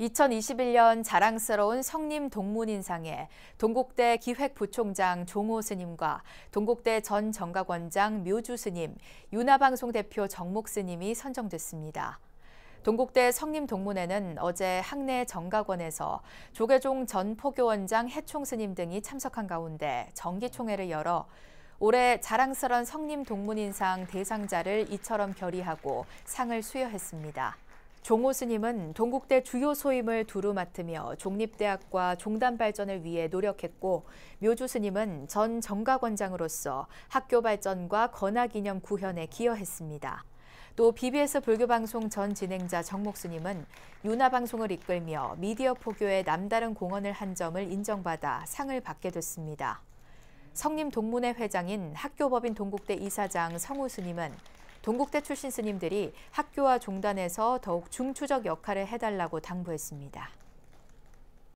2021년 자랑스러운 성림 동문인상에 동국대 기획부총장 종호 스님과 동국대 전 정각원장 묘주 스님, 유나방송 대표 정목 스님이 선정됐습니다. 동국대 성림 동문회는 어제 학내 정각원에서 조계종 전 포교원장 해총 스님 등이 참석한 가운데 정기총회를 열어 올해 자랑스런 성림 동문인상 대상자를 이처럼 결의하고 상을 수여했습니다. 종호 스님은 동국대 주요 소임을 두루 맡으며 종립대학과 종단 발전을 위해 노력했고 묘주 스님은 전정가권장으로서 학교 발전과 건학이념 구현에 기여했습니다. 또 BBS 불교방송 전 진행자 정목 스님은 유나방송을 이끌며 미디어 포교에 남다른 공헌을 한 점을 인정받아 상을 받게 됐습니다. 성림동문회 회장인 학교법인 동국대 이사장 성우 스님은 동국대 출신 스님들이 학교와 종단에서 더욱 중추적 역할을 해달라고 당부했습니다.